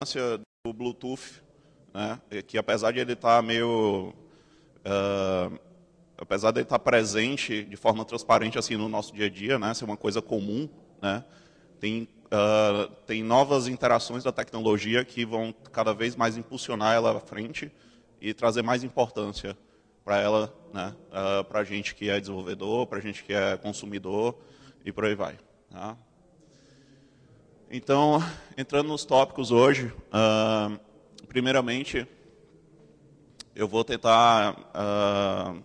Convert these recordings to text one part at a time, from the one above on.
importância do Bluetooth, né? que apesar de ele estar tá meio, uh, apesar de ele estar tá presente de forma transparente assim no nosso dia a dia, né? ser uma coisa comum, né? tem uh, tem novas interações da tecnologia que vão cada vez mais impulsionar ela à frente e trazer mais importância para ela, né? Uh, eh, para a gente que é desenvolvedor, para a gente que é consumidor e por aí vai. Tá? Então, entrando nos tópicos hoje, uh, primeiramente, eu vou tentar uh,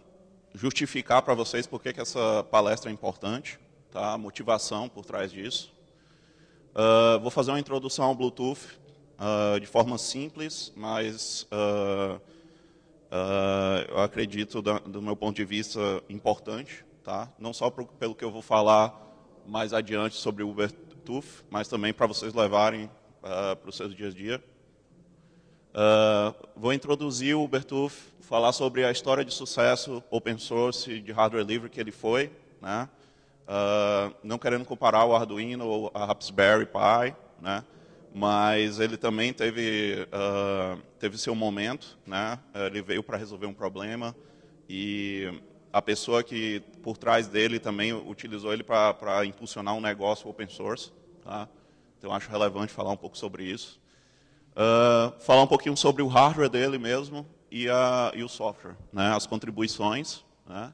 justificar para vocês por que essa palestra é importante, tá? a motivação por trás disso. Uh, vou fazer uma introdução ao Bluetooth de forma simples, mas eu acredito, da, do meu ponto de vista, importante, tá? não só pro, pelo que eu vou falar mais adiante sobre o Bluetooth. Bluetooth, mas também para vocês levarem uh, ah, para os seus dias a dia. Uh, vou introduzir o Bertuf, falar sobre a história de sucesso open source de hardware livre que ele foi, né? Uh, não querendo comparar o Arduino ou a Raspberry Pi, né? mas ele também teve, uh, teve seu momento, né? ele veio para resolver um problema e a pessoa que por trás dele também utilizou ele para impulsionar um negócio open source. Tá? Então, acho relevante falar um pouco sobre isso. Uh, falar um pouquinho sobre o hardware dele mesmo e, a, e o software, né? as contribuições, né?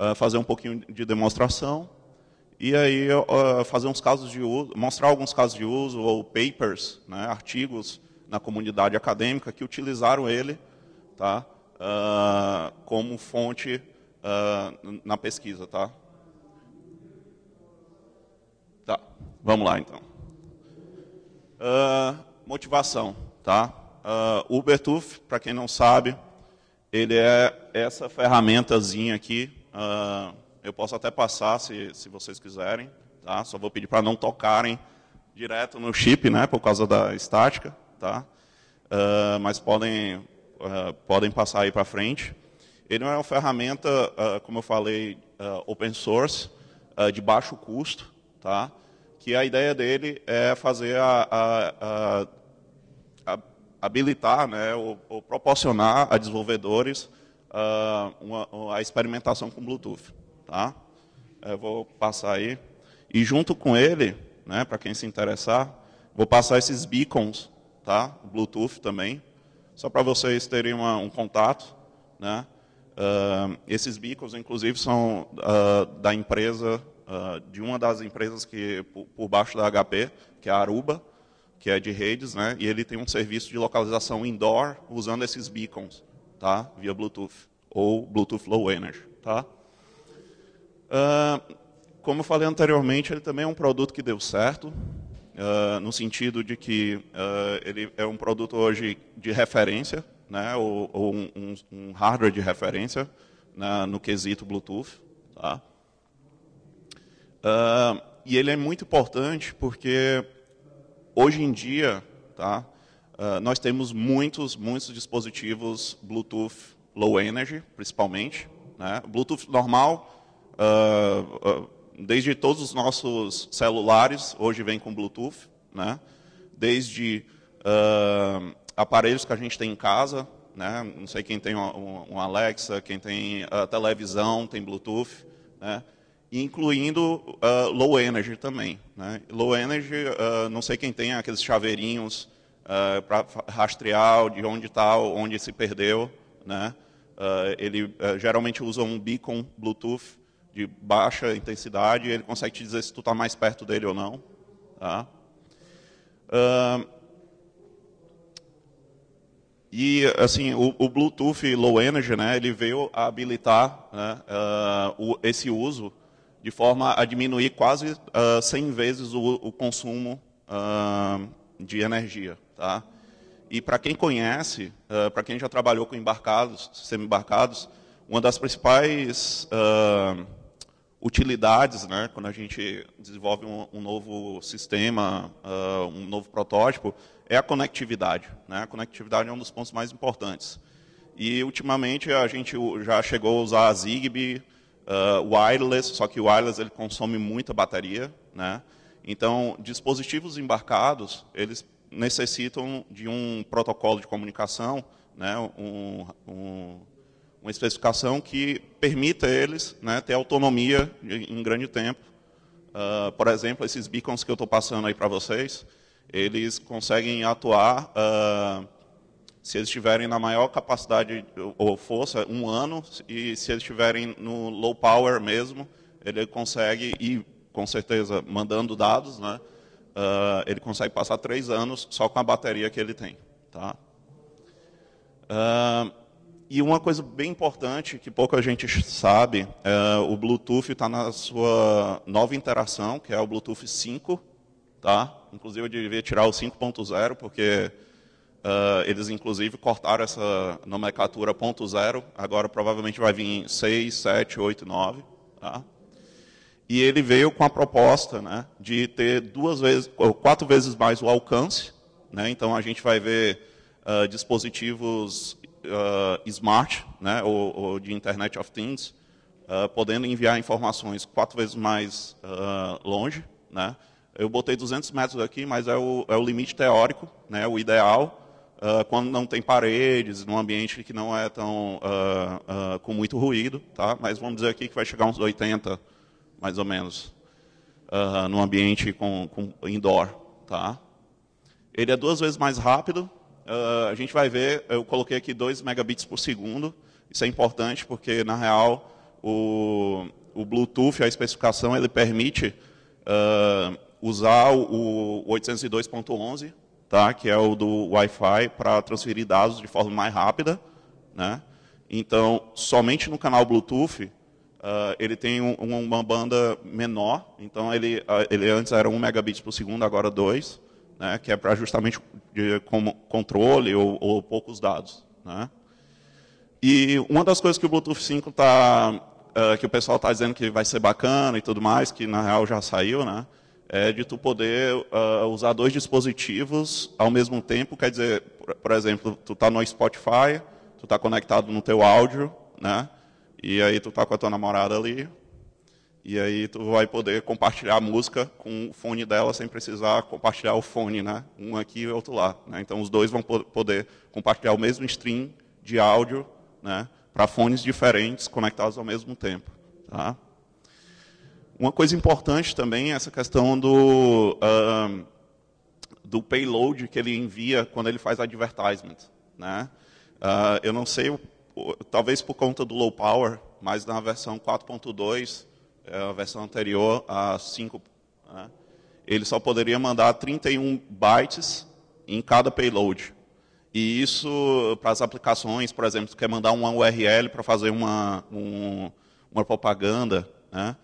uh, fazer um pouquinho de demonstração e aí uh, fazer uns casos de uso, mostrar alguns casos de uso ou papers, né? artigos na comunidade acadêmica que utilizaram ele tá? como fonte uh, na pesquisa, tá? Tá, vamos lá então. Uh, motivação, tá? Uh, ah, o Bertuf, para quem não sabe, ele é essa ferramentazinha aqui. Uh, eu posso até passar se, se vocês quiserem, tá? Só vou pedir para não tocarem direto no chip, né? Por causa da estática, tá? Uh, mas podem podem passar aí para frente. Ele é uma ferramenta, uh, como eu falei, uh, open source, ah, de baixo custo, tá? que a ideia dele é fazer a, a, a, a habilitar né, ou, ou, proporcionar a desenvolvedores uma, uma, a experimentação com Bluetooth. Tá? Eu vou passar aí. E junto com ele, né, para quem se interessar, vou passar esses beacons, tá? Bluetooth também, só para vocês terem uma, um contato. Né? Uh, esses bicos, inclusive, são uh, da empresa, uh, de uma das empresas que por, por, baixo da HP, que é a Aruba, que é de redes, né? E ele tem um serviço de localização indoor usando esses beacons, tá? Via Bluetooth ou Bluetooth Low Energy, tá? como eu falei anteriormente, ele também é um produto que deu certo, no sentido de que ele é um produto hoje de referência né, ou, ou um, um, hardware de referência né, no quesito Bluetooth. Tá? Uh, e ele é muito importante porque hoje em dia tá, uh, nós temos muitos, muitos dispositivos Bluetooth low energy, principalmente. Né? Bluetooth normal, uh, desde todos os nossos celulares, hoje vem com Bluetooth. Né? Desde Uh, aparelhos que a gente tem em casa, né? não sei quem tem um, Alexa, quem tem uh, televisão, tem Bluetooth, né? incluindo uh, low energy também. Né? Low energy, uh, não sei quem tem aqueles chaveirinhos para rastrear de onde está, onde se perdeu. Né? ele geralmente usa um beacon Bluetooth de baixa intensidade, ele consegue te dizer se tu está mais perto dele ou não. Tá? Uh, e assim, o, o, Bluetooth Low Energy, né, ele veio a habilitar né, uh, o, esse uso de forma a diminuir quase uh, ah, 100 vezes o, o consumo uh, de energia, tá? E para quem conhece, uh, para quem já trabalhou com embarcados, semi-embarcados, uma das principais utilidades, né, quando a gente desenvolve um, um novo sistema, um novo protótipo, é a conectividade. Né? A conectividade é um dos pontos mais importantes. E, ultimamente, a gente já chegou a usar a Zigbee, uh, wireless, só que o wireless ele consome muita bateria. Né? Então, dispositivos embarcados, eles necessitam de um protocolo de comunicação, né? um, um, uma especificação que permita eles né, ter autonomia em grande tempo. Uh, por exemplo, esses beacons que eu estou passando aí para vocês, eles conseguem atuar, uh, se eles estiverem na maior capacidade ou força, um ano, e se eles estiverem no low power mesmo, ele consegue, e com certeza mandando dados, né, uh, ele consegue passar três anos só com a bateria que ele tem. Tá? Uh, e uma coisa bem importante, que pouca gente sabe, é, o Bluetooth está na sua nova interação, que é o Bluetooth 5, Tá? Inclusive, eu devia tirar o 5.0, porque uh, eles, inclusive, cortaram essa nomenclatura .0. Agora, provavelmente, vai vir 6, 7, 8, 9. Tá? E ele veio com a proposta né, de ter duas vezes, quatro vezes mais o alcance. Né? Então, a gente vai ver uh, dispositivos Uh, smart, né, ou, ou, de Internet of Things, uh, podendo enviar informações quatro vezes mais uh, longe, né, eu botei 200 metros aqui, mas é o, é o limite teórico, né, o ideal, uh, quando não tem paredes, num ambiente que não é tão uh, uh, com muito ruído, tá? Mas vamos dizer aqui que vai chegar uns 80, mais ou menos, uh, num ambiente com, com, indoor, tá? Ele é duas vezes mais rápido. a gente vai ver, eu coloquei aqui 2 megabits por segundo. Isso é importante porque, na real, o, o Bluetooth, a especificação, ele permite usar o 802.11, tá? que é o do Wi-Fi, para transferir dados de forma mais rápida. Né? Então, somente no canal Bluetooth, uh, ele tem um, uma banda menor. Então, ele, uh, ele antes era 1 megabit por segundo, agora 2, né? que é para justamente de, como controle ou, ou poucos dados. Né? E uma das coisas que o Bluetooth 5 está Uh, que o pessoal está dizendo que vai ser bacana e tudo mais, que na real já saiu, né? é de tu poder uh, usar dois dispositivos ao mesmo tempo, quer dizer, por, por exemplo, tu está no Spotify, tu está conectado no teu áudio, né? E aí tu está com a tua namorada ali, e aí tu vai poder compartilhar a música com o fone dela sem precisar compartilhar o fone, né? Um aqui e o outro lá. Né? Então os dois vão poder compartilhar o mesmo stream de áudio, né? Para fones diferentes conectados ao mesmo tempo, tá? Uma coisa importante também é essa questão do, uh, do payload que ele envia quando ele faz advertisement. Né? Uh, eu não sei, talvez por conta do low power, mas na versão 4.2, é, a versão anterior a 5, né? ele só poderia mandar 31 bytes em cada payload. E isso para as aplicações, por exemplo, você quer mandar uma URL para fazer uma, um, uma propaganda, né?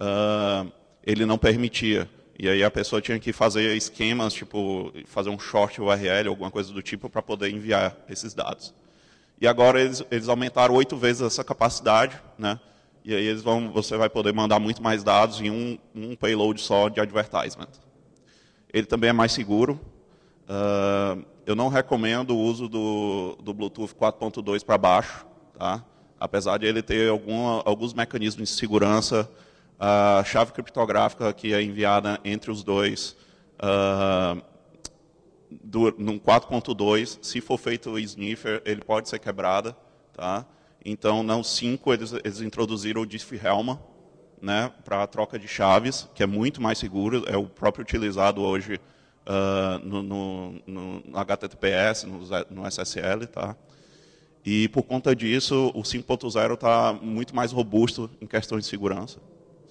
uh, ele não permitia. E aí a pessoa tinha que fazer esquemas, tipo, fazer um short URL, alguma coisa do tipo, para poder enviar esses dados. E agora eles, eles aumentaram oito vezes essa capacidade, né? E aí eles vão, você vai poder mandar muito mais dados em um, um payload só de advertisement. Ele também é mais seguro. Uh, eu não recomendo o uso do, do Bluetooth 4.2 para baixo, tá? apesar de ele ter alguma, alguns mecanismos de segurança a chave criptográfica que é enviada entre os dois uh, do, 4.2, se for feito o sniffer, ele pode ser quebrada. Tá? Então, no 5, eles, eles introduziram o Diffie-Hellman né, para a troca de chaves, que é muito mais seguro, é o próprio utilizado hoje uh, no, no, no, HTTPS, no, no SSL. Tá? E, por conta disso, o 5.0 está muito mais robusto em questões de segurança.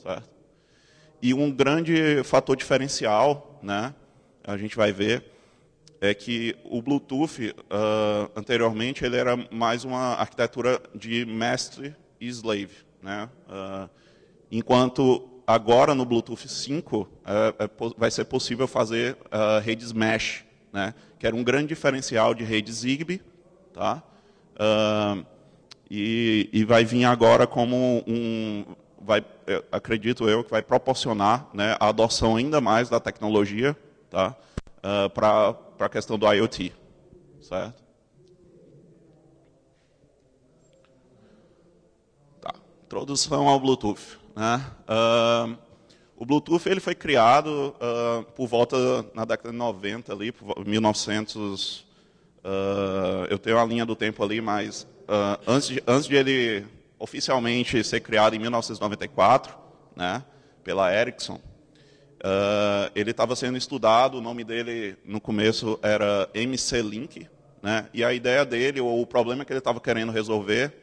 Certo? E um grande fator diferencial, né, a gente vai ver, é que o Bluetooth, uh, anteriormente, ele era mais uma arquitetura de mestre e slave. Né? Uh, enquanto agora no Bluetooth 5 é, é vai ser possível fazer uh, ah, redes mesh, né? que era um grande diferencial de rede Zigbee, tá? Uh, e, e, vai vir agora como um, vai, é, acredito eu, que vai proporcionar né, a adoção ainda mais da tecnologia tá, uh, ah, para a questão do IoT. Certo? Tá. Introdução ao Bluetooth. Né? Uh, o Bluetooth ele foi criado uh, por volta na década de 90, ali, por 1900. eu tenho a linha do tempo ali, mas antes, de, antes de ele oficialmente ser criado em 1994, né, pela Ericsson, uh, ele estava sendo estudado, o nome dele no começo era MC-Link, né, e a ideia dele, ou o problema que ele estava querendo resolver,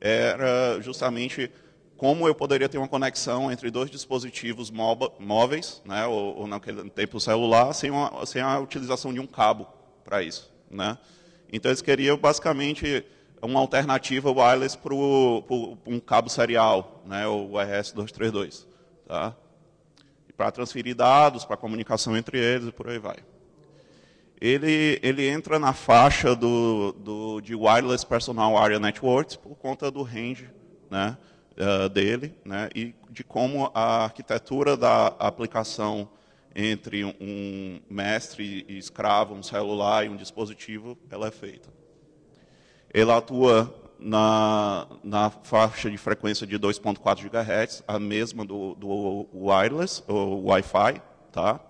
era justamente como eu poderia ter uma conexão entre dois dispositivos móveis, né, ou, ou naquele tempo celular, sem, uma, sem a utilização de um cabo para isso. Né. Então, eles queriam basicamente uma alternativa wireless para um cabo serial, né, o RS-232. Tá? Para transferir dados, para comunicação entre eles e por aí vai. Ele, ele entra na faixa do, do, de Wireless Personal Area Networks por conta do range né, uh, dele né, e de como a arquitetura da aplicação entre um mestre e escravo, um celular e um dispositivo, ela é feita. Ela atua na, na faixa de frequência de 2.4 GHz, a mesma do, do wireless, ou Wi-Fi, tá?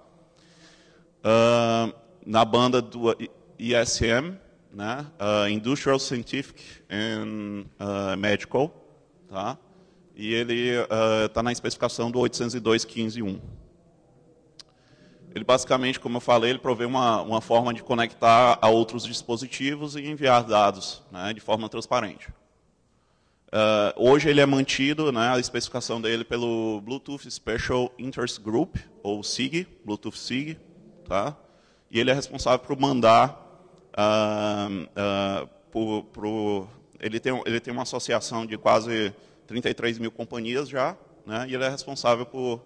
Uh, na banda do ISM, né? Uh, Industrial Scientific and uh, Medical, tá? E ele está na especificação do 802.15.1. Ele basicamente, como eu falei, ele provê uma, uma forma de conectar a outros dispositivos e enviar dados né, de forma transparente. Uh, hoje ele é mantido, né, a especificação dele, pelo Bluetooth Special Interest Group, ou SIG, Bluetooth SIG. Tá? E ele é responsável por mandar, uh, uh, por, ele, tem, ele tem uma associação de quase 33 mil companhias já, né, e ele é responsável por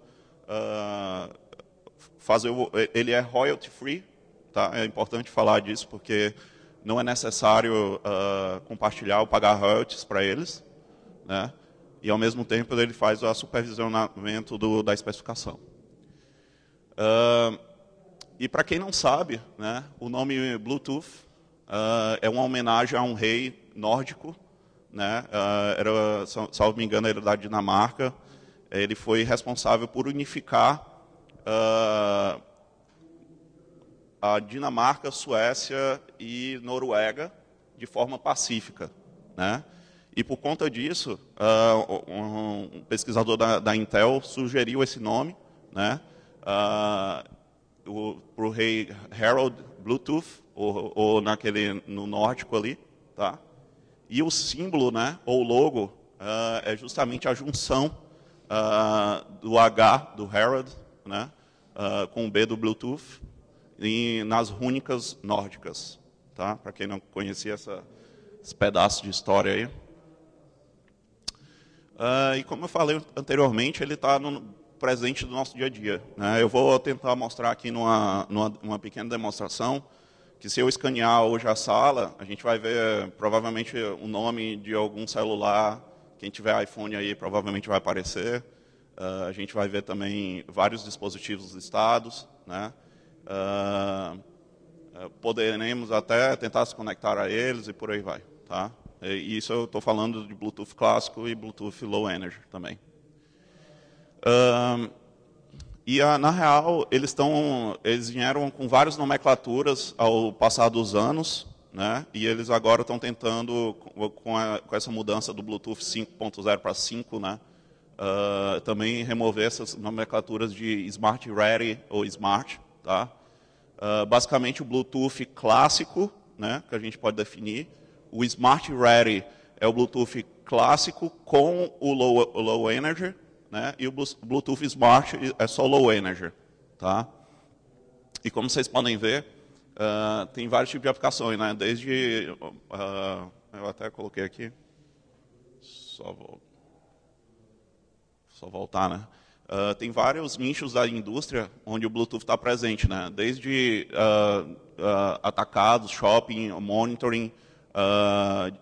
Uh, fazer o, eh, ele é royalty free, tá? É importante falar disso porque não é necessário uh, compartilhar ou pagar royalties para eles, né? E ao mesmo tempo ele faz o supervisionamento do, da especificação. Uh, e para quem não sabe, né, o nome Bluetooth uh, é uma homenagem a um rei nórdico, né? era, salvo me engano, era é da Dinamarca. Ele foi responsável por unificar uh, a Dinamarca, Suécia e Noruega de forma pacífica. Né? E por conta disso, uh, um, pesquisador da, da, Intel sugeriu esse nome né? uh, ah, para o rei Harold Bluetooth, ou, ou, naquele, no nórdico ali. Tá? E o símbolo, né, ou logo, uh, é justamente a junção uh, do H, do Harold, né, uh, com o B do Bluetooth, e nas rúnicas nórdicas. Tá? Para quem não conhecia essa, esse pedaço de história aí. Uh, e como eu falei anteriormente, ele está presente do nosso dia a dia. Né? Eu vou tentar mostrar aqui numa, numa pequena demonstração que se eu escanear hoje a sala, a gente vai ver provavelmente o nome de algum celular, quem tiver iPhone aí provavelmente vai aparecer, Uh, a gente vai ver também vários dispositivos listados, né? Uh, poderemos até tentar se conectar a eles e por aí vai, tá? E isso eu estou falando de Bluetooth clássico e Bluetooth low energy também. Uh, e a, na real eles estão, eles vieram com várias nomenclaturas ao passar dos anos, né? E eles agora estão tentando com, a, com essa mudança do Bluetooth 5.0 para 5, né? Uh, também remover essas nomenclaturas de Smart Ready ou Smart. Tá? Uh, basicamente, o Bluetooth clássico, né, que a gente pode definir. O Smart Ready é o Bluetooth clássico com o low, o low energy, né, e o Bluetooth Smart é só low energy. Tá? E como vocês podem ver, uh, tem vários tipos de aplicações, né? desde... eu até coloquei aqui. Só vou só voltar, né? Uh, tem vários nichos da indústria onde o Bluetooth está presente, né? Desde uh, uh, atacados, shopping, monitoring,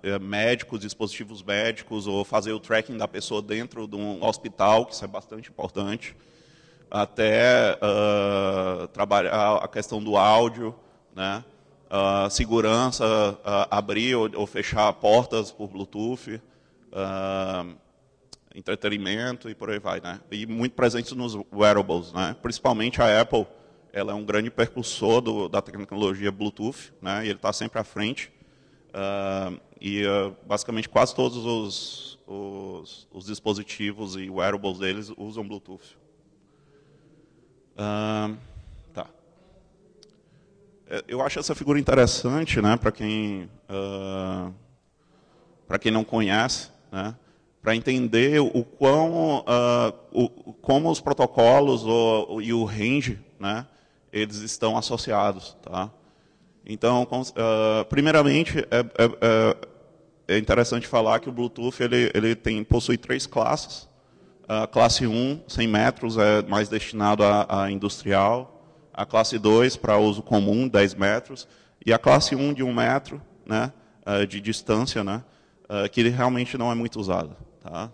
eh, médicos, dispositivos médicos, ou fazer o tracking da pessoa dentro de um hospital, que isso é bastante importante, até trabalhar a questão do áudio, né? segurança, abrir ou, ou, fechar portas por Bluetooth. Uh, entretenimento e por aí vai, né? E muito presente nos wearables, né? Principalmente a Apple, ela é um grande percursor do, da tecnologia Bluetooth, né? E ele está sempre à frente. Uh, e uh, basicamente quase todos os, os, os, dispositivos e wearables deles usam Bluetooth. Uh, tá. É, eu acho essa figura interessante, né? Para quem para quem não conhece, né? para entender o quão, uh, o, como os protocolos o, e o range, né, eles estão associados, tá? Então, com, uh, ah, primeiramente, é, é, é, é, interessante falar que o Bluetooth ele, ele tem, possui três classes. A classe 1, 100 metros, é mais destinado a, a industrial. A classe 2, para uso comum, 10 metros. E a classe 1, de 1 metro, né, ah, de distância, né, que realmente não é muito usada. Tá?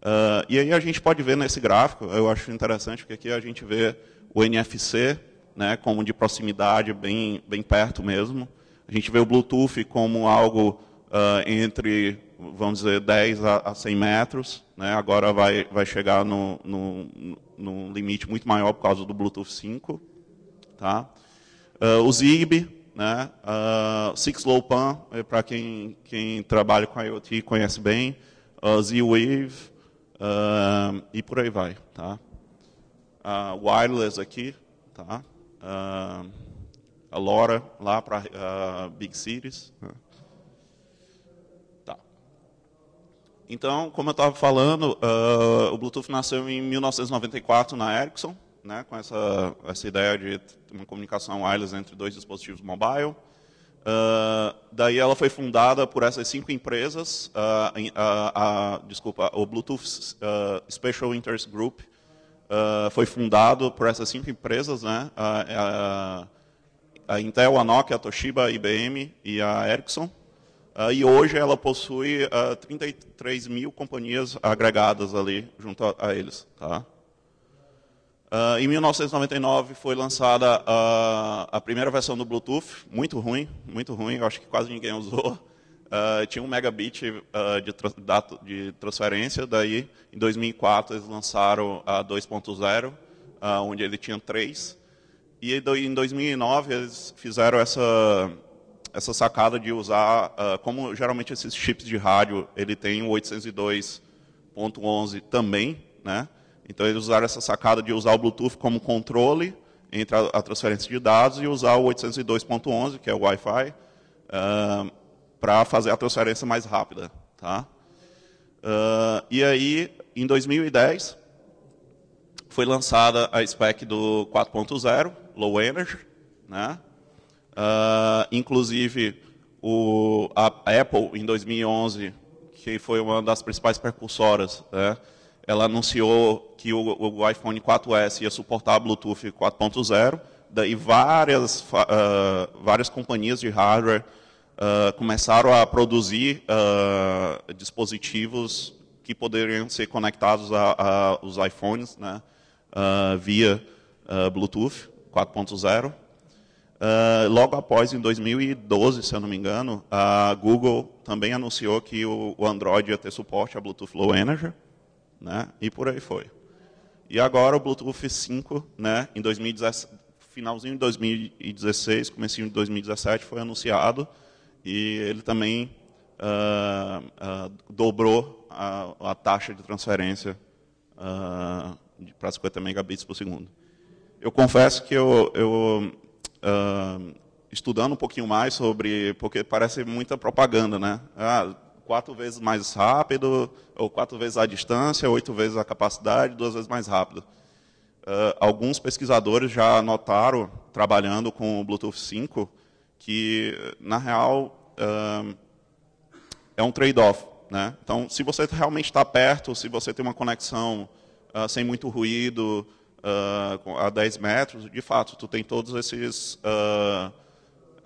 Uh, e aí a gente pode ver nesse gráfico, eu acho interessante, porque aqui a gente vê o NFC né, como de proximidade, bem, bem perto mesmo. A gente vê o Bluetooth como algo uh, entre, vamos dizer, 10 a, a 100 metros. Né? Agora vai, vai chegar no, no, no, limite muito maior por causa do Bluetooth 5. Tá? Uh, o Zigbee, né? Six Low Pan, é para quem, quem trabalha com IoT conhece bem, Z-Wave e por aí vai, tá? A wireless aqui, tá? a LoRa lá para uh, Big Cities. Tá. Então, como eu estava falando, uh, o Bluetooth nasceu em 1994 na Ericsson, né, com essa, essa ideia de uma comunicação wireless entre dois dispositivos mobile. Ah, daí ela foi fundada por essas cinco empresas, uh, uh, desculpa, o Bluetooth Special Interest Group foi fundado por essas cinco empresas, né? a Intel, a Nokia, a Toshiba, a IBM e a Ericsson. e hoje ela possui 33 mil companhias agregadas ali junto a, a eles, tá? Uh, em 1999 foi lançada a, ah, a, primeira versão do Bluetooth, muito ruim, muito ruim, eu acho que quase ninguém usou. Uh, tinha um megabit uh, de, tra de, transferência, daí em 2004 eles lançaram a 2.0, onde ele tinha 3. E em 2009 eles fizeram essa, essa sacada de usar, como geralmente esses chips de rádio, ele tem o 802.11 também, né? Então, eles usaram essa sacada de usar o Bluetooth como controle entre a, a transferência de dados e usar o 802.11, que é o Wi-Fi, uh, para fazer a transferência mais rápida. Tá? Uh, e aí, em 2010, foi lançada a spec do 4.0, Low Energy. Né? Uh, inclusive, o, a Apple, em 2011, que foi uma das principais precursoras, né? ela anunciou que o, o iPhone 4S ia suportar Bluetooth 4.0, daí várias, uh, várias companhias de hardware uh, começaram a produzir uh, dispositivos que poderiam ser conectados aos iPhones né, via Bluetooth 4.0. Uh, logo após, em 2012, se eu não me engano, a Google também anunciou que o, Android ia ter suporte a Bluetooth Low Energy né? E por aí foi. E agora o Bluetooth 5, né? Em 2016 finalzinho de 2016, comecinho de 2017 foi anunciado e ele também uh, uh, dobrou a, a, taxa de transferência uh, para 50 megabits por segundo. Eu confesso que eu, eu ah, estudando um pouquinho mais sobre, porque parece muita propaganda, né? Ah, quatro vezes mais rápido, ou quatro vezes a distância, oito vezes a capacidade, duas vezes mais rápido. Uh, alguns pesquisadores já notaram, trabalhando com o Bluetooth 5, que, na real, uh, é um trade-off. Né? Então, se você realmente está perto, se você tem uma conexão uh, sem muito ruído, a 10 metros, de fato, tu tem todos esses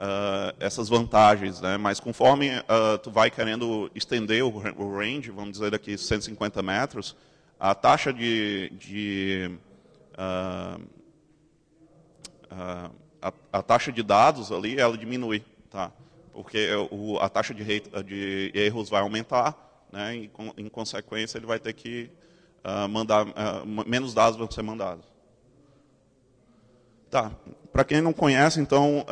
ah, essas vantagens, né? mas conforme uh, tu vai querendo estender o range, vamos dizer daqui 150 metros, a taxa de, de uh, a, a, taxa de dados ali ela diminui, tá? Porque é o, a taxa de, de, erros vai aumentar, né? E com, em consequência ele vai ter que mandar menos dados vão ser mandados. Tá. Para quem não conhece, então,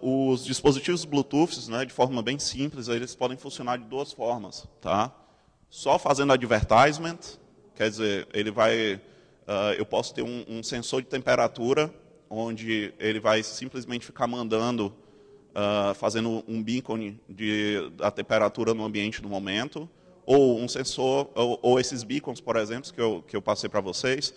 uh, os dispositivos Bluetooth, né, de forma bem simples, eles podem funcionar de duas formas. Tá? Só fazendo advertisement, quer dizer, ele vai, uh, eu posso ter um, um, sensor de temperatura, onde ele vai simplesmente ficar mandando, uh, fazendo um beacon de, da temperatura no ambiente no momento, ou um sensor, ou, ou esses beacons, por exemplo, que eu, que eu passei para vocês,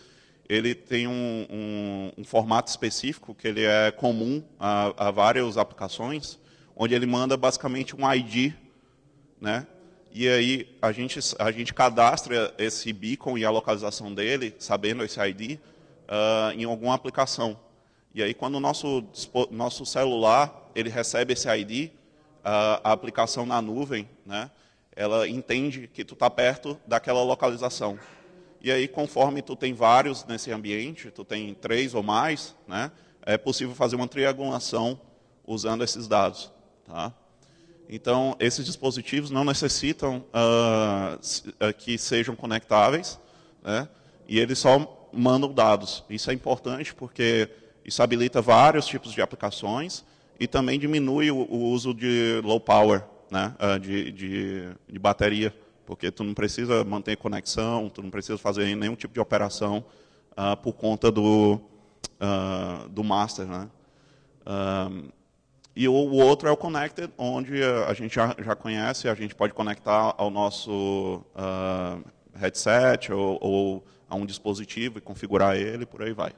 ele tem um, um, um formato específico que ele é comum a, a várias aplicações, onde ele manda basicamente um ID, né? E aí a gente, a gente cadastra esse beacon e a localização dele, sabendo esse ID, uh, ah, em alguma aplicação. E aí quando o nosso, nosso celular ele recebe esse ID, uh, ah, a aplicação na nuvem, né, ela entende que tu está perto daquela localização e aí conforme tu tem vários nesse ambiente, tu tem três ou mais, né, é possível fazer uma triangulação usando esses dados. Tá? Então, esses dispositivos não necessitam uh, que sejam conectáveis, né, e eles só mandam dados. Isso é importante porque isso habilita vários tipos de aplicações e também diminui o, o uso de low power, né, ah, de, de, de bateria porque tu não precisa manter conexão, tu não precisa fazer nenhum tipo de operação uh, por conta do, uh, do master. Né? Um, ah, e o, o, outro é o connected, onde a gente já, já conhece, a gente pode conectar ao nosso uh, headset ou, ou a um dispositivo e configurar ele, por aí vai.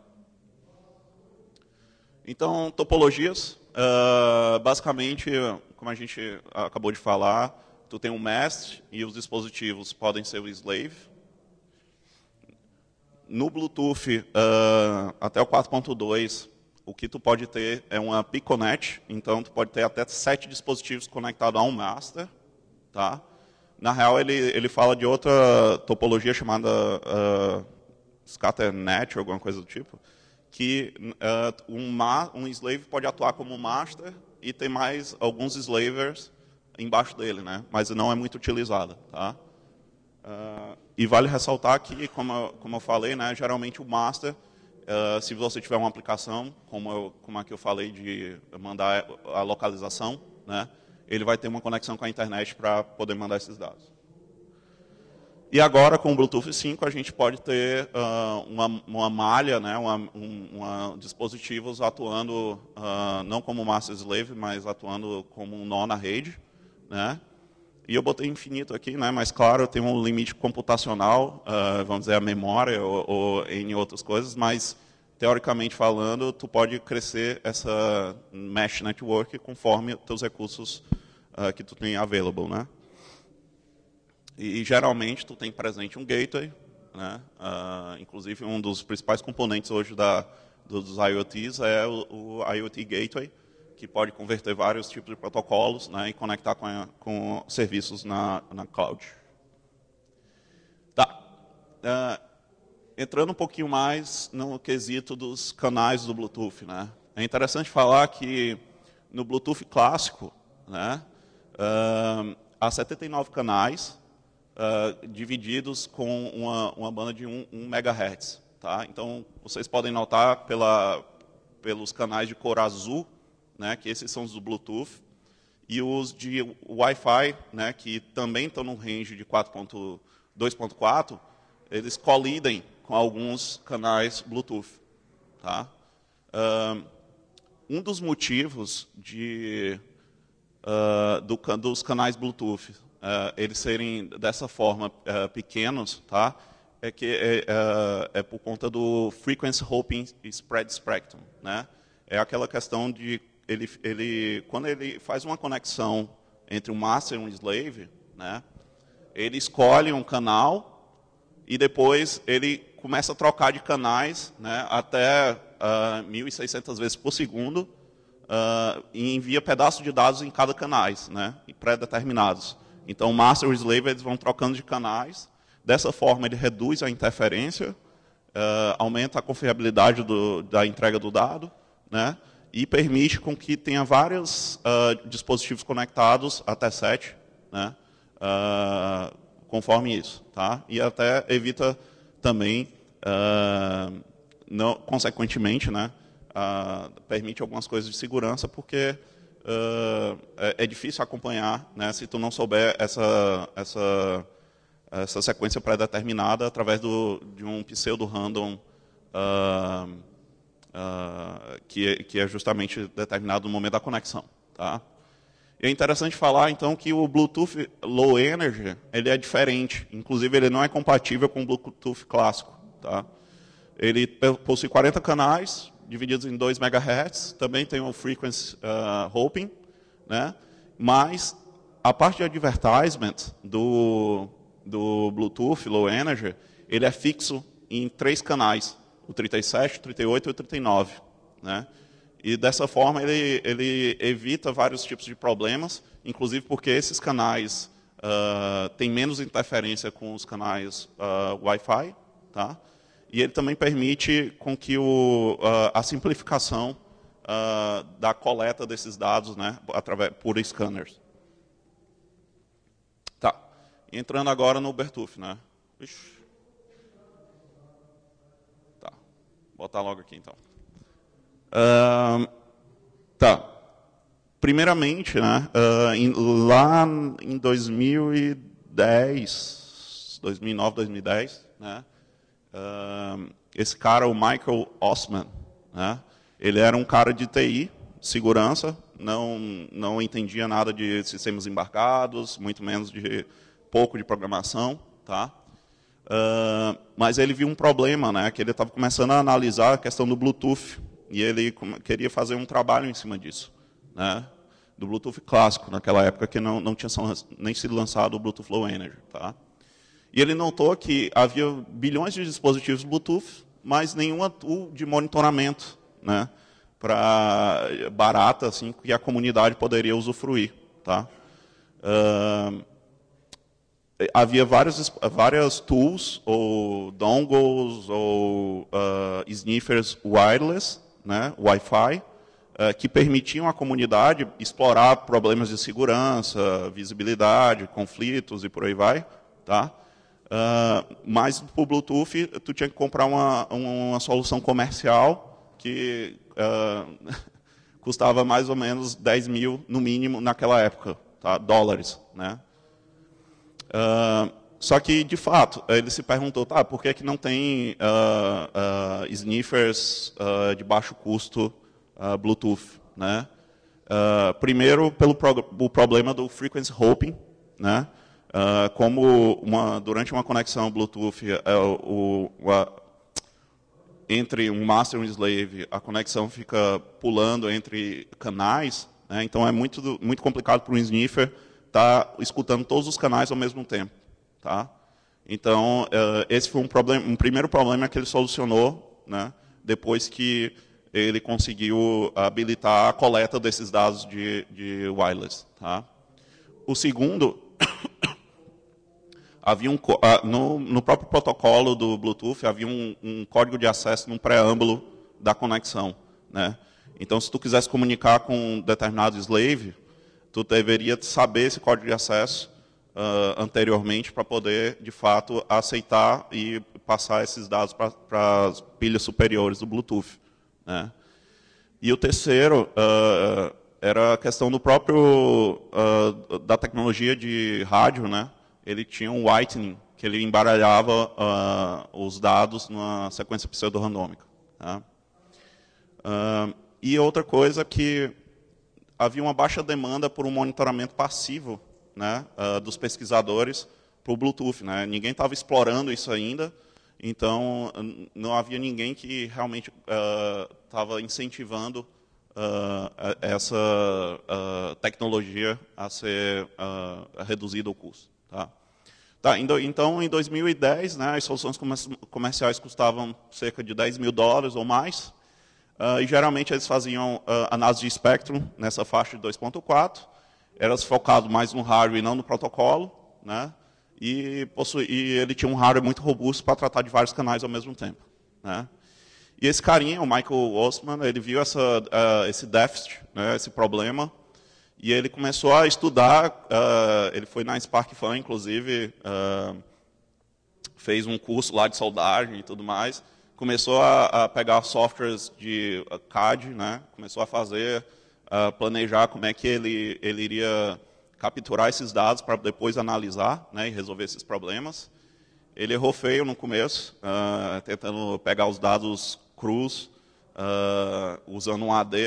Então, topologias. Uh, basicamente, como a gente acabou de falar, tu tem um mestre e os dispositivos podem ser o slave. No Bluetooth, uh, até o 4.2, o que tu pode ter é uma piconet, então tu pode ter até sete dispositivos conectados a um master, tá? Na real, ele, ele fala de outra topologia chamada uh, scatternet, alguma coisa do tipo, que uh, um, um slave pode atuar como master e tem mais alguns slavers embaixo dele, né? mas não é muito utilizada. Tá? Uh, e vale ressaltar que, como eu, como eu falei, né, geralmente o master, uh, se você tiver uma aplicação, como, eu, como é que eu falei de mandar a localização, né, ele vai ter uma conexão com a internet para poder mandar esses dados. E agora, com o Bluetooth 5, a gente pode ter uh, uma, uma, malha, né, uma, um, uma dispositivos atuando, uh, não como master slave, mas atuando como um nó na rede né? E eu botei infinito aqui, né? mas claro, tem um limite computacional, uh, vamos dizer, a memória ou, ou, em outras coisas, mas teoricamente falando, tu pode crescer essa mesh network conforme teus recursos uh, que tu tem available, né? E, e, geralmente tu tem presente um gateway, né? Uh, inclusive um dos principais componentes hoje da, dos IoTs é o, o IoT Gateway, que pode converter vários tipos de protocolos né, e conectar com, com serviços na, na cloud. Tá. Uh, entrando um pouquinho mais no quesito dos canais do Bluetooth. Né? É interessante falar que no Bluetooth clássico, né, uh, há 79 canais uh, divididos com uma, uma, banda de 1, 1 MHz. Tá? Então, vocês podem notar pela, pelos canais de cor azul né, que esses são os do Bluetooth, e os de Wi-Fi, né, que também estão no range de 4.2.4, eles colidem com alguns canais Bluetooth. Tá? Um dos motivos de, uh, do, dos canais Bluetooth uh, eles serem dessa forma uh, pequenos, tá? é que é, é, é por conta do frequency hopping spread spectrum, né? É aquela questão de ele, ele, quando ele faz uma conexão entre um master e um slave, né, ele escolhe um canal e depois ele começa a trocar de canais né, até uh, ah, 1.600 vezes por segundo uh, e envia pedaços de dados em cada canais, né, pré-determinados. Então, o master e o slave eles vão trocando de canais. Dessa forma, ele reduz a interferência, uh, aumenta a confiabilidade do, da entrega do dado, né, e permite com que tenha vários uh, dispositivos conectados, até sete, né, uh, conforme isso. Tá? E até evita também, uh, não, consequentemente, né, permite algumas coisas de segurança, porque é, é, difícil acompanhar né, se tu não souber essa, essa, essa sequência pré-determinada através do, de um pseudo-random uh, que, é, que, é justamente determinado no momento da conexão. Tá? E é interessante falar, então, que o Bluetooth Low Energy ele é diferente. Inclusive, ele não é compatível com o Bluetooth clássico. Tá? Ele possui 40 canais, divididos em 2 MHz. Também tem o Frequency uh, ah, Hopping. Né? Mas a parte de advertisement do, do Bluetooth Low Energy, ele é fixo em três canais o 37, o 38 e o 39. Né? E dessa forma ele, ele evita vários tipos de problemas, inclusive porque esses canais uh, têm menos interferência com os canais uh, Wi-Fi, tá? e ele também permite com que o, uh, a simplificação uh, da coleta desses dados né, através, por scanners. Tá. Entrando agora no Bertuf. Né? Ixi. botar logo aqui então. Uh, tá. Primeiramente, né, uh, em, lá em 2010, 2009, 2010, né, uh, esse cara, o Michael Osman, né, ele era um cara de TI, segurança, não, não entendia nada de sistemas embarcados, muito menos de pouco de programação, tá? Uh, mas ele viu um problema, né? Que ele estava começando a analisar a questão do Bluetooth e ele queria fazer um trabalho em cima disso, né? Do Bluetooth clássico naquela época que não, não tinha nem sido lançado o Bluetooth Low Energy, tá? E ele notou que havia bilhões de dispositivos Bluetooth, mas nenhum tool de monitoramento, né? Para barata assim que a comunidade poderia usufruir, tá? Uh, havia vários, várias tools, ou dongles, ou uh, sniffers wireless, né, Wi-Fi, uh, que permitiam à comunidade explorar problemas de segurança, visibilidade, conflitos e por aí vai. Tá? Uh, mas, o Bluetooth, tu tinha que comprar uma, uma solução comercial que custava mais ou menos 10 mil, no mínimo, naquela época, tá? dólares. Né? Uh, só que, de fato, ele se perguntou, tá, por que, é que não tem uh, uh, sniffers de baixo custo Bluetooth? Né? primeiro, pelo o problema do frequency hopping, né? como uma, durante uma conexão Bluetooth, é, o, a, entre um master e um slave, a conexão fica pulando entre canais, né? então é muito, muito complicado para um sniffer está escutando todos os canais ao mesmo tempo. Tá? Então, eh, esse foi um, um primeiro problema que ele solucionou, né, depois que ele conseguiu habilitar a coleta desses dados de, de wireless. Tá? O segundo, havia um, ah, no, no, próprio protocolo do Bluetooth, havia um, um código de acesso num preâmbulo da conexão. Né? Então, se tu quisesse comunicar com um determinado slave, tu deveria saber esse código de acesso uh, anteriormente para poder, de fato, aceitar e passar esses dados para as pilhas superiores do Bluetooth. Né? E o terceiro uh, era a questão do próprio uh, da tecnologia de rádio, né? Ele tinha um whitening que ele embaralhava os dados numa sequência pseudorandômica. Tá? e outra coisa que havia uma baixa demanda por um monitoramento passivo né, ah, dos pesquisadores para o Bluetooth. Né? Ninguém estava explorando isso ainda, então não havia ninguém que realmente estava ah, uh, incentivando uh, essa uh, tecnologia a ser reduzida o custo. Tá? Tá, então, em 2010, né, as soluções comerciais custavam cerca de 10 mil dólares ou mais, Uh, e geralmente eles faziam uh, análise de espectro nessa faixa de 2.4, era focado mais no hardware e não no protocolo, né? E, possui, e ele tinha um hardware muito robusto para tratar de vários canais ao mesmo tempo, né? E esse carinha, o Michael Osman, ele viu essa, uh, esse déficit, né, esse problema, e ele começou a estudar, ele foi na SparkFun, inclusive, fez um curso lá de soldagem e tudo mais, começou a, a pegar softwares de uh, CAD, né? começou a fazer, a uh, planejar como é que ele, ele iria capturar esses dados para depois analisar né, e resolver esses problemas. Ele errou feio no começo, uh, tentando pegar os dados crus, uh, usando um AD,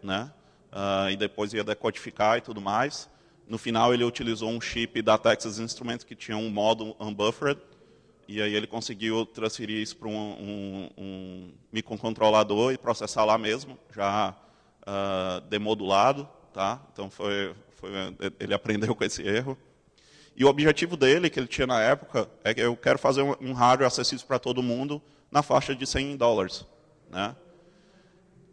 né, uh, e depois ia decodificar e tudo mais. No final, ele utilizou um chip da Texas Instruments que tinha um módulo unbuffered, e aí ele conseguiu transferir isso para um, um, um microcontrolador e processar lá mesmo, já uh, demodulado. Tá? Então foi, foi, ele aprendeu com esse erro. E o objetivo dele, que ele tinha na época, é que eu quero fazer um, hardware acessível para todo mundo na faixa de 100 dólares. Né?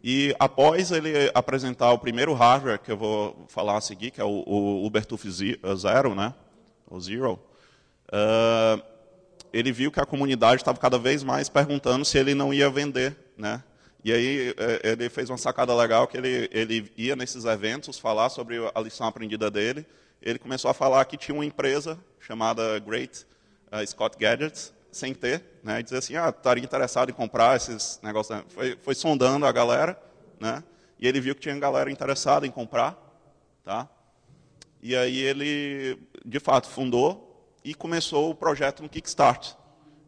E após ele apresentar o primeiro hardware, que eu vou falar a seguir, que é o, o Ubertooth Zero, né? o Zero, uh, ele viu que a comunidade estava cada vez mais perguntando se ele não ia vender, né? E aí é, ele fez uma sacada legal que ele, ele ia nesses eventos falar sobre a lição aprendida dele. Ele começou a falar que tinha uma empresa chamada Great eh, Scott Gadgets, sem ter, né? E dizer assim, ah, estaria interessado em comprar esses negócios. Foi, foi sondando a galera, né? E ele viu que tinha galera interessada em comprar, tá? E aí ele, de fato, fundou e começou o projeto no Kickstart.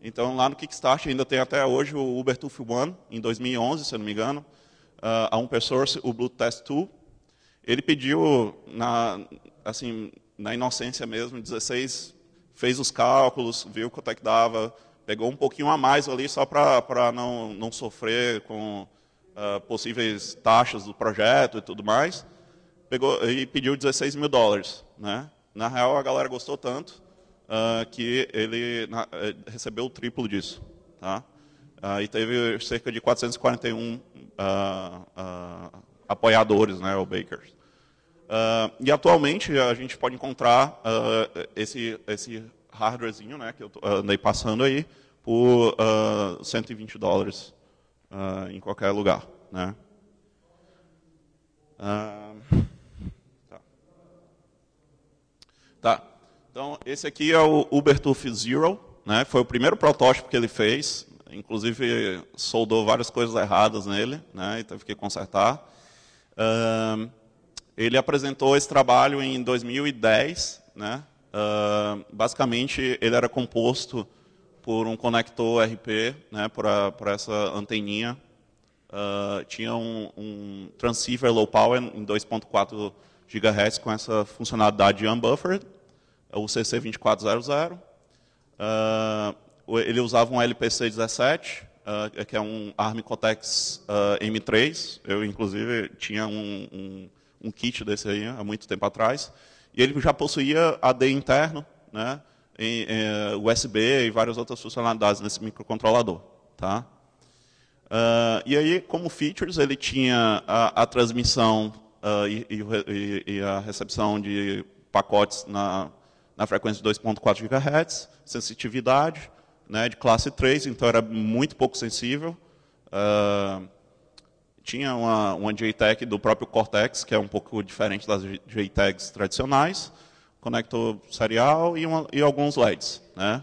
Então, lá no Kickstart ainda tem até hoje o Uber Tooth One, em 2011, se eu não me engano, ah, a open source, o Blue Test 2. Ele pediu, na, assim, na inocência mesmo, 16, fez os cálculos, viu quanto é que dava, pegou um pouquinho a mais ali só para não, não sofrer com uh, possíveis taxas do projeto e tudo mais. Pegou, e pediu 16 mil dólares. Né? Na real, a galera gostou tanto uh, que ele na, eh, recebeu o triplo disso. Tá? Uh, e teve cerca de 441 uh, ah, apoiadores, né, o Baker? e atualmente a gente pode encontrar esse, esse hardwarezinho né, que eu andei passando aí por 120 dólares em qualquer lugar. Né? Uh, Então, esse aqui é o Ubertooth Zero, né? foi o primeiro protótipo que ele fez, inclusive soldou várias coisas erradas nele, né? e teve que consertar. Uh, ele apresentou esse trabalho em 2010, né? Uh, basicamente, ele era composto por um conector RP, né, para essa anteninha. Uh, tinha um, um, transceiver low power em 2.4 GHz com essa funcionalidade unbuffered. É o CC2400. Uh, ah, ele usava um LPC17, uh, ah, que é um ARM Cortex uh, ah, M3. Eu, inclusive, tinha um, um, um, kit desse aí há muito tempo atrás. E ele já possuía AD interno, né, em, em USB e várias outras funcionalidades nesse microcontrolador. Tá? e aí, como features, ele tinha a, a transmissão e, e, e a recepção de pacotes na, na frequência de 2.4 GHz, sensitividade né, de classe 3, então era muito pouco sensível. Uh, tinha uma, uma JTAG do próprio Cortex, que é um pouco diferente das JTAGs tradicionais, conector serial e, uma, e alguns LEDs. Né?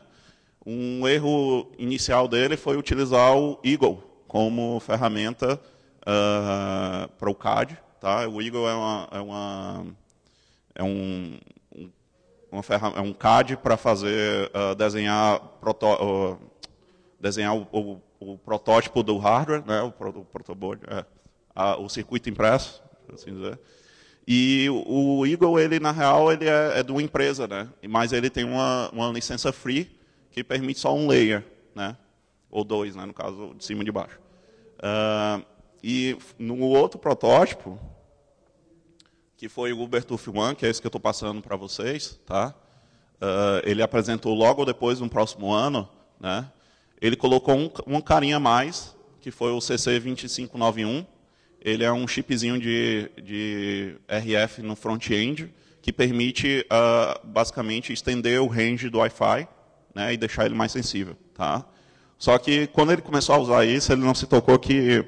Um erro inicial dele foi utilizar o Eagle como ferramenta uh, para o CAD. Tá? O Eagle é, uma, é, uma, é um uma ferramenta, é um CAD para fazer uh, desenhar, proto, uh, desenhar o, o, o, protótipo do hardware, né, o, o protoboard, é, a, o circuito impresso, assim dizer. E o Eagle, ele na real, ele é, é de uma empresa, né? Mas ele tem uma, uma licença free que permite só um layer, né? Ou dois, né? No caso, de cima e de baixo. Uh, e no outro protótipo, que foi o Uberturf One, que é esse que eu estou passando para vocês. Tá? Uh, ele apresentou logo depois, no próximo ano, né? ele colocou um, um carinha a mais, que foi o CC2591. Ele é um chipzinho de, de RF no front-end, que permite, uh, basicamente, estender o range do Wi-Fi né? e deixar ele mais sensível. Tá? Só que, quando ele começou a usar isso, ele não se tocou que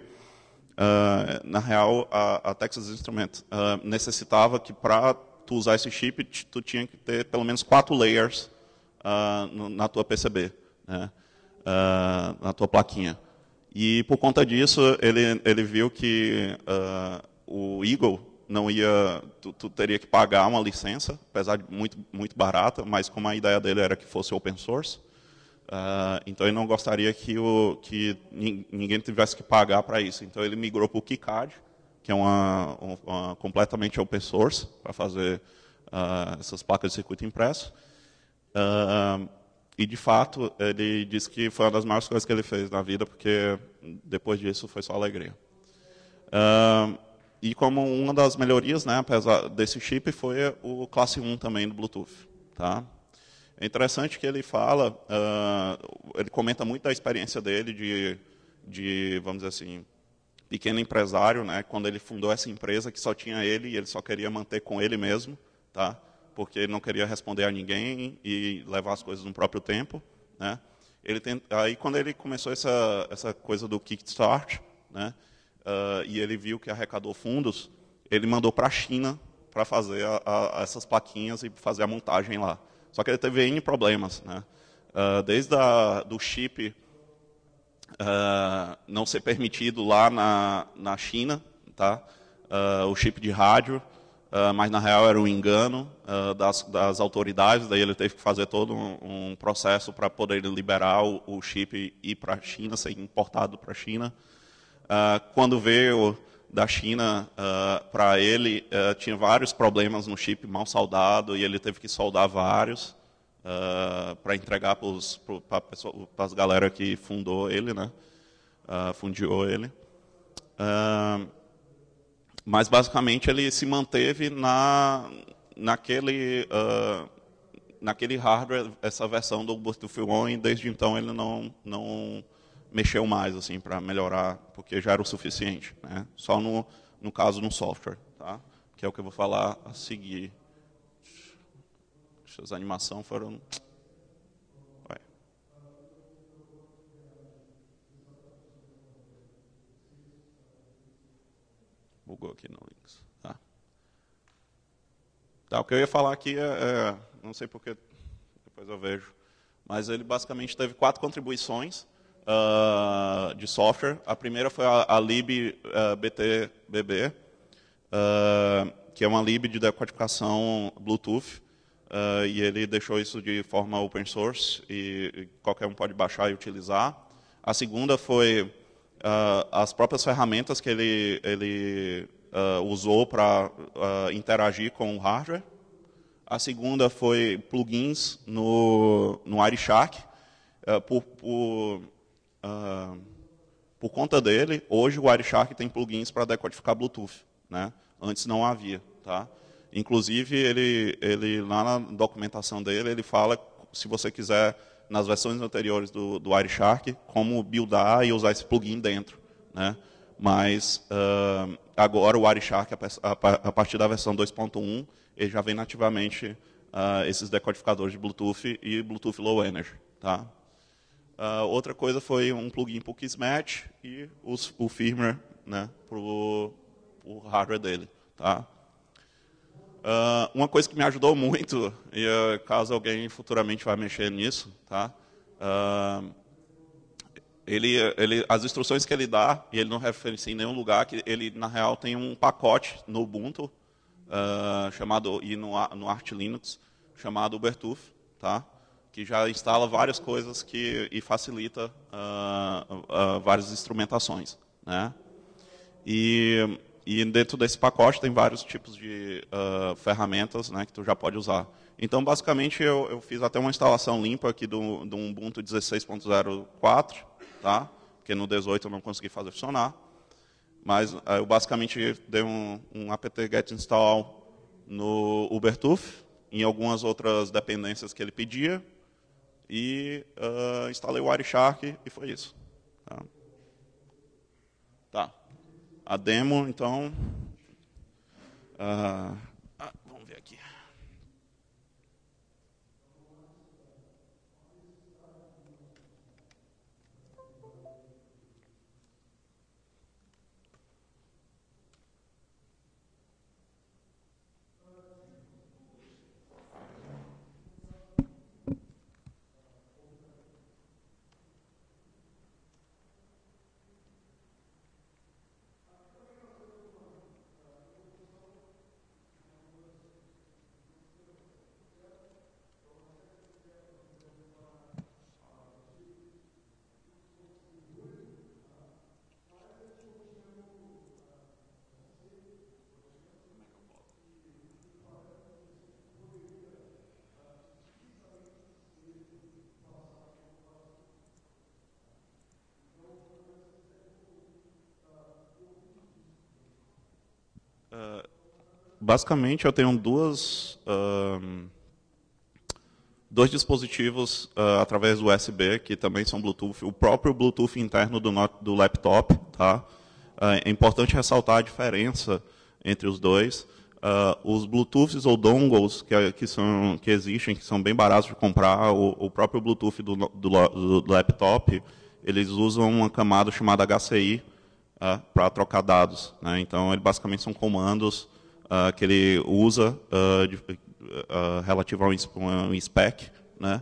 Uh, na real, a, a Texas Instruments uh, ah, necessitava que para tu usar esse chip, tu tinha que ter pelo menos quatro layers uh, na tua PCB, né? na tua plaquinha. E por conta disso, ele, ele viu que o Eagle não ia, tu, tu, teria que pagar uma licença, apesar de muito, muito barata, mas como a ideia dele era que fosse open source, Uh, então ele não gostaria que, o, que ninguém tivesse que pagar para isso. Então ele migrou para o KiCad, que é uma, uma, completamente open source para fazer uh, essas placas de circuito impresso. Uh, e de fato ele disse que foi uma das maiores coisas que ele fez na vida, porque depois disso foi só alegria. e como uma das melhorias, né, apesar desse chip, foi o classe 1 também do Bluetooth, tá? É interessante que ele fala, uh, ele comenta muito da experiência dele de, de, vamos dizer assim, pequeno empresário, né? Quando ele fundou essa empresa que só tinha ele e ele só queria manter com ele mesmo, tá? Porque ele não queria responder a ninguém e levar as coisas no próprio tempo, né? Ele tem, aí quando ele começou essa essa coisa do Kickstart, né? Uh, e ele viu que arrecadou fundos, ele mandou para a China para fazer a, a, essas plaquinhas e fazer a montagem lá. Só que ele teve N problemas, né? Uh, desde a, do chip uh, não ser permitido lá na, na China, tá? Uh, o chip de rádio, mas na real era um engano das, das autoridades, daí ele teve que fazer todo um, um processo para poder liberar o, o chip e ir para a China, ser importado para a China. quando veio da China uh, ah, para ele uh, tinha vários problemas no chip mal soldado e ele teve que soldar vários uh, ah, para entregar para pro, as galera que fundou ele, né? fundiou ele. mas basicamente ele se manteve na naquele naquele hardware essa versão do Ubuntu Full e desde então ele não não mexeu mais assim para melhorar, porque já era o suficiente, né? Só no, no caso no software, tá? Que é o que eu vou falar a seguir. As animações foram bugou aqui no links, Tá. tá. o que eu ia falar aqui é, é não sei porque, depois eu vejo, mas ele basicamente teve quatro contribuições uh, de software. A primeira foi a, a libbtbb, eh, uh, ah, que é uma lib de decodificação Bluetooth, uh, e ele deixou isso de forma open source, e, e qualquer um pode baixar e utilizar. A segunda foi as próprias ferramentas que ele, ele usou para interagir com o hardware. A segunda foi plugins no, no Wireshark, Uh, por, por, Uh, por conta dele, hoje o Wireshark tem plugins para decodificar Bluetooth. Né? Antes não havia. Tá? Inclusive, ele, ele, lá na documentação dele, ele fala, se você quiser, nas versões anteriores do, do Wireshark, como buildar e usar esse plugin dentro. Né? Mas uh, agora o Wireshark, a, partir da versão 2.1, ele já vem nativamente uh, esses decodificadores de Bluetooth e Bluetooth Low Energy. Tá? Uh, outra coisa foi um plugin para o Kismet e os, o firmware né, para o hardware dele. Tá? Uh, uma coisa que me ajudou muito, e uh, caso alguém futuramente vá mexer nisso, tá? ele, ele, as instruções que ele dá, e ele não referencia em nenhum lugar, que ele, na real, tem um pacote no Ubuntu, chamado, e no, no Arch Linux, chamado Ubertooth, tá? que já instala várias coisas que, e facilita uh, uh, várias instrumentações. Né? E, e, dentro desse pacote tem vários tipos de uh, ferramentas né, que tu já pode usar. Então, basicamente, eu, eu fiz até uma instalação limpa aqui do, do Ubuntu 16.04, tá? porque no 18 eu não consegui fazer funcionar. Mas eu basicamente dei um, um apt get install no Ubertooth, em algumas outras dependências que ele pedia, e uh, instalei o Wireshark e foi isso. Tá. tá. A demo, então, uh, basicamente, eu tenho duas, uh, dois dispositivos uh, através do USB, que também são Bluetooth, o próprio Bluetooth interno do, do laptop. Tá? é importante ressaltar a diferença entre os dois. Uh, os Bluetooths ou dongles que, que, são, que existem, que são bem baratos de comprar, o, o próprio Bluetooth do, do, do, laptop, eles usam uma camada chamada HCI uh, tá? para trocar dados. Né? Então, eles basicamente são comandos uh, que ele usa uh, de, uh, relativo a um, um spec, né?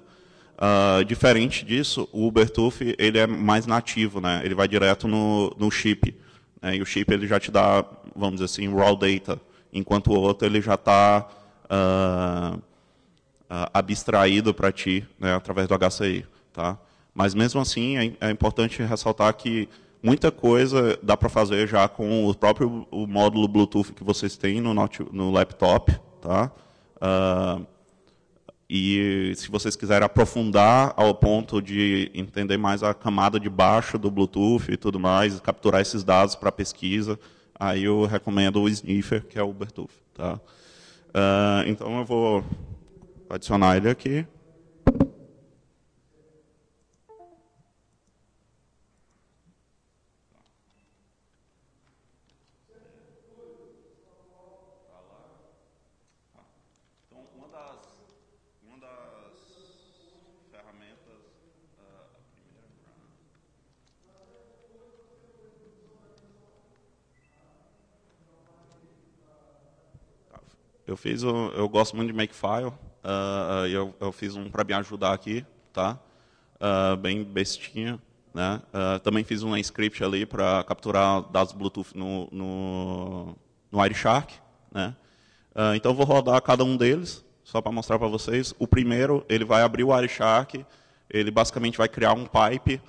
diferente disso, o Ubertooth ele é mais nativo, né? Ele vai direto no, no chip, né? e o chip ele já te dá, vamos dizer assim, raw data, enquanto o outro ele já está abstraído para ti, né? Através do HCI, tá? Mas mesmo assim é, é importante ressaltar que muita coisa dá para fazer já com o próprio o módulo Bluetooth que vocês têm no, no laptop. Tá? Uh, e se vocês quiserem aprofundar ao ponto de entender mais a camada de baixo do Bluetooth e tudo mais, capturar esses dados para pesquisa, aí eu recomendo o Sniffer, que é o Ubertooth. Tá? Uh, então eu vou adicionar ele aqui. Eu fiz, eu, eu gosto muito de Makefile, uh, eu, eu fiz um para me ajudar aqui, tá? Uh, bem bestinha, né? Uh, também fiz um script ali para capturar dados Bluetooth no, no, no Wireshark, né? Uh, então vou rodar cada um deles, só para mostrar para vocês. O primeiro, ele vai abrir o Wireshark, ele basicamente vai criar um pipe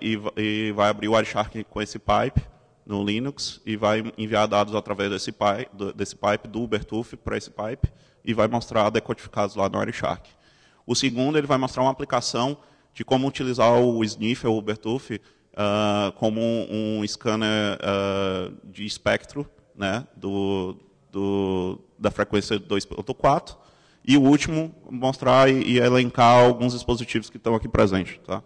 e, e, vai abrir o Wireshark com esse pipe no Linux e vai enviar dados através desse pipe, desse pipe do Ubertooth para esse pipe e vai mostrar decodificados lá no AirShark. O segundo, ele vai mostrar uma aplicação de como utilizar o Sniffer, o Ubertooth, ah, uh, como um, um scanner uh, de espectro né, do, do, da frequência 2.4. E o último, mostrar e, e elencar alguns dispositivos que estão aqui presentes. Tá?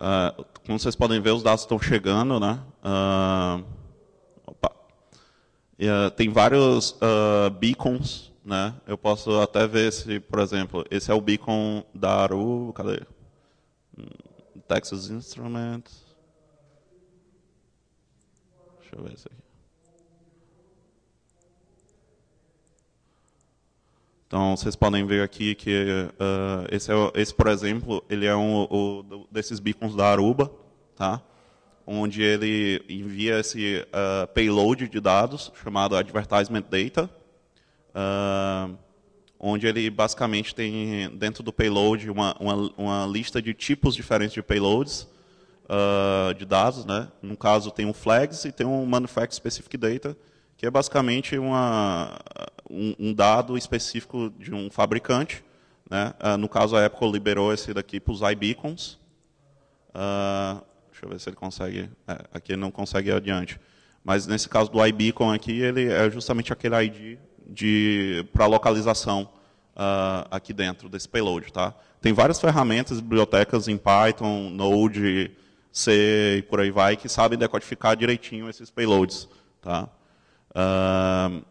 Uh, como vocês podem ver, os dados estão chegando, né? Uh, uh, tem vários beacons, né? Eu posso até ver se, por exemplo, esse é o beacon da Aru, cadê? Hum, Texas Instruments. Deixa eu ver esse aqui. Então, vocês podem ver aqui que uh, esse, é, esse, por exemplo, ele é um, um desses beacons da Aruba, tá? onde ele envia esse uh, payload de dados, chamado Advertisement Data, uh, onde ele basicamente tem dentro do payload uma, uma, uma lista de tipos diferentes de payloads, de dados. Né? No caso, tem um flags e tem um manufacturer specific data, que é basicamente uma um, um, dado específico de um fabricante. Né? Uh, no caso, a Apple liberou esse daqui para os iBeacons. Uh, deixa eu ver se ele consegue. É, aqui ele não consegue ir adiante. Mas nesse caso do iBeacon aqui, ele é justamente aquele ID de para localização uh, aqui dentro desse payload, tá? Tem várias ferramentas, bibliotecas em Python, Node, C e por aí vai que sabem decodificar direitinho esses payloads, tá? Uh,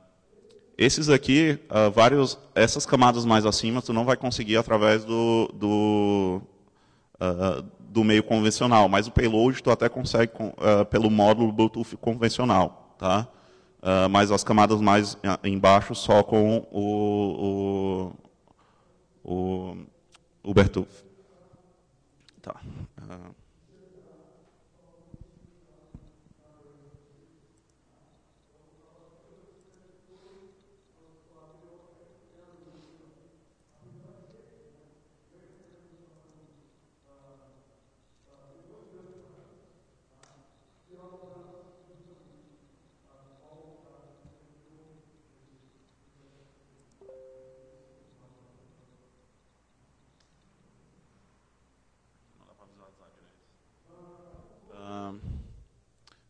esses aqui, uh, vários, essas camadas mais acima, tu não vai conseguir através do, do, uh, do meio convencional, mas o payload tu até consegue uh, pelo módulo Bluetooth convencional, tá? mas as camadas mais embaixo só com o, o, o, o Tá.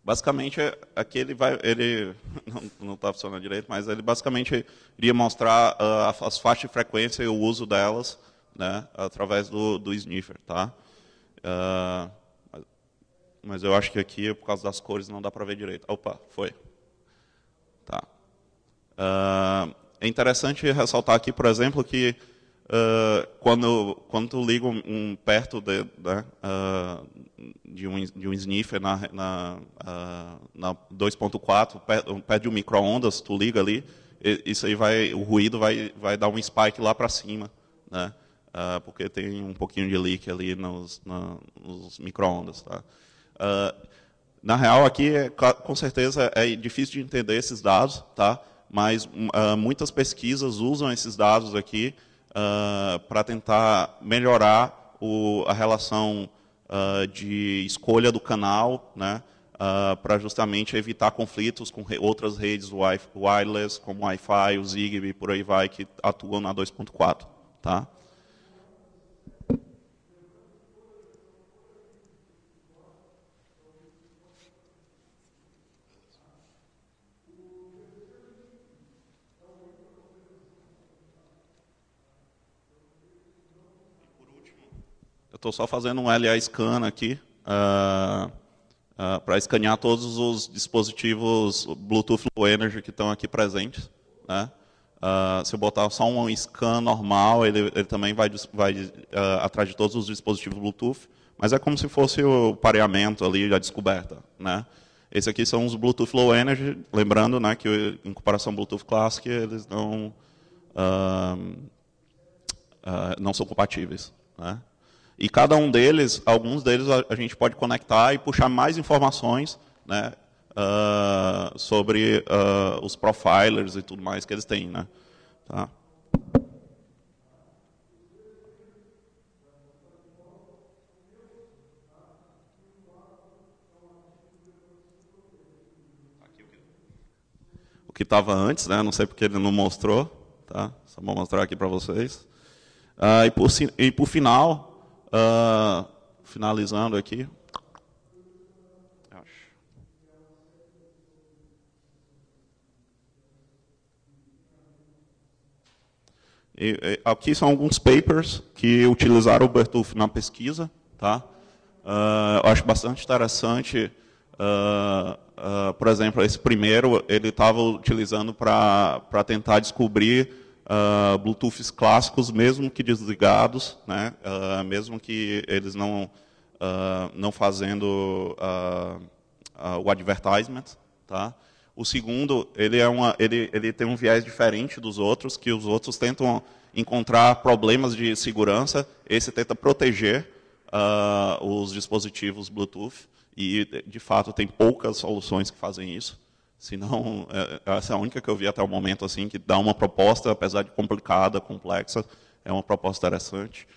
Basicamente, é, aqui ele vai, ele não está funcionando direito, mas ele basicamente iria mostrar uh, as faixas de frequência e o uso delas, né, através do, do sniffer, tá? Uh, mas eu acho que aqui, por causa das cores, não dá para ver direito. Opa, foi. Tá. Uh, é interessante ressaltar aqui, por exemplo, que uh, quando, quando tu liga um, um perto de, né, uh, de, um, de um sniffer na, na, uh, na 2.4, perto, perto de um microondas, tu liga ali, isso aí vai, o ruído vai, vai dar um spike lá para cima, né? Uh, porque tem um pouquinho de leak ali nos, na, nos Tá? Uh, na real, aqui, é, com certeza, é difícil de entender esses dados, tá? mas uh, muitas pesquisas usam esses dados aqui uh, ah, para tentar melhorar o, a relação uh, de escolha do canal, né, uh, ah, para justamente evitar conflitos com re outras redes wireless, como Wi-Fi, o Zigbee, por aí vai, que atuam na 2.4. Tá? Estou só fazendo um LA scan aqui uh, ah, uh, ah, para escanear todos os dispositivos Bluetooth Low Energy que estão aqui presentes. Né? Uh, se eu botar só um scan normal, ele, ele também vai, vai atrás de todos os dispositivos Bluetooth, mas é como se fosse o pareamento ali, a descoberta. Né? Esse aqui são os Bluetooth Low Energy, lembrando né, que em comparação ao Bluetooth Classic, eles não, não são compatíveis. Né? E cada um deles, alguns deles, a, gente pode conectar e puxar mais informações né, uh, sobre uh, os profilers e tudo mais que eles têm. Né? Tá? O que estava antes, né? não sei porque ele não mostrou. Tá? Só vou mostrar aqui para vocês. Uh, e, por, e por final, Uh, finalizando aqui. E, aqui são alguns papers que utilizaram o Bertolf na pesquisa. Tá? Uh, eu acho bastante interessante, uh, uh, por exemplo, esse primeiro ele estava utilizando para tentar descobrir uh, Bluetooths clássicos, mesmo que desligados, né, uh, mesmo que eles não, uh, não fazendo o advertisement. Tá? O segundo, ele, é uma, ele, ele tem um viés diferente dos outros, que os outros tentam encontrar problemas de segurança, esse tenta proteger os dispositivos Bluetooth, e, de fato, tem poucas soluções que fazem isso. Senão, é, é, essa é a única que eu vi até o momento, assim, que dá uma proposta, apesar de complicada, complexa, é uma proposta interessante.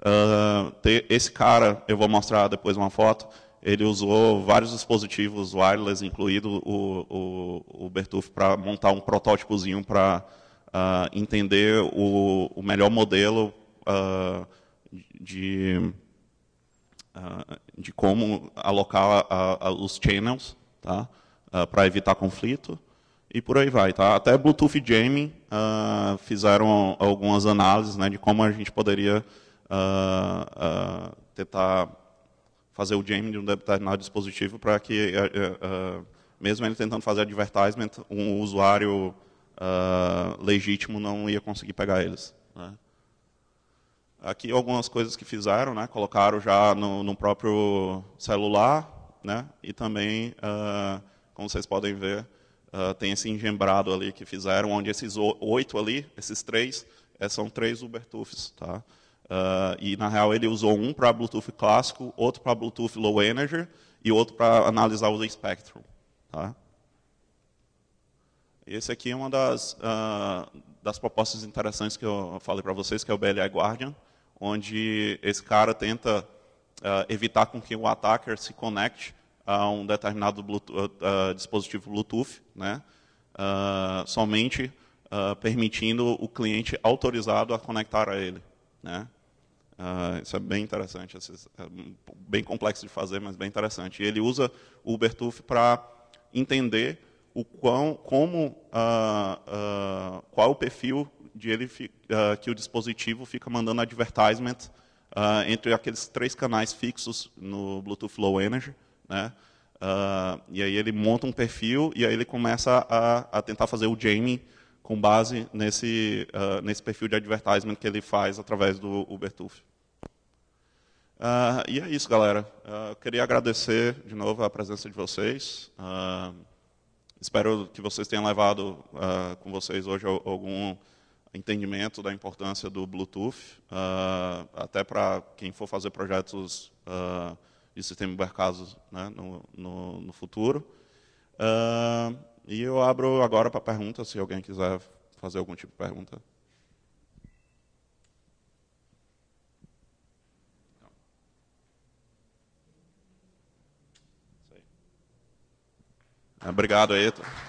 Uh, esse cara, eu vou mostrar depois uma foto, ele usou vários dispositivos wireless, incluído o, o, o para montar um protótipozinho para uh, ah, entender o, o, melhor modelo uh, de, de como alocar a, a, os channels, tá? uh, ah, para evitar conflito e por aí vai, tá? Até Bluetooth Jamming uh, ah, fizeram algumas análises, né, de como a gente poderia uh, uh, tentar fazer o jamming de um determinado dispositivo para que, eh, eh, mesmo ele tentando fazer advertisement, um usuário legítimo não ia conseguir pegar eles. Né? Aqui algumas coisas que fizeram, né? Colocaram já no, no próprio celular, né? E também como vocês podem ver, uh, tem esse engembrado ali que fizeram, onde esses oito ali, esses três, eh, são três Ubertooths, tá? Uh, e na real ele usou um para Bluetooth clássico, outro para Bluetooth low energy e outro para analisar o spectrum tá? Esse aqui é uma das, uh, das propostas interessantes que eu falei para vocês, que é o BLI Guardian, onde esse cara tenta uh, evitar com que o attacker se conecte a um determinado Bluetooth, dispositivo Bluetooth, né? Uh, somente uh, permitindo o cliente autorizado a conectar a ele. Né? Ah, isso é bem interessante, é bem complexo de fazer, mas bem interessante. E ele usa o Ubertooth para entender o quão, como, qual o perfil de ele que o dispositivo fica mandando advertisement entre aqueles três canais fixos no Bluetooth Low Energy, né? Uh, e aí ele monta um perfil e aí ele começa a, a tentar fazer o Jamie com base nesse, uh, nesse perfil de advertisement que ele faz através do Ubertooth. Ah, uh, e é isso, galera. Uh, queria agradecer de novo a presença de vocês. Uh, espero que vocês tenham levado com vocês hoje algum entendimento da importância do Bluetooth, até para quem for fazer projetos de sistema embarcados né, no, no, no, futuro. Uh, e eu abro agora para perguntas, se alguém quiser fazer algum tipo de pergunta. Obrigado aí.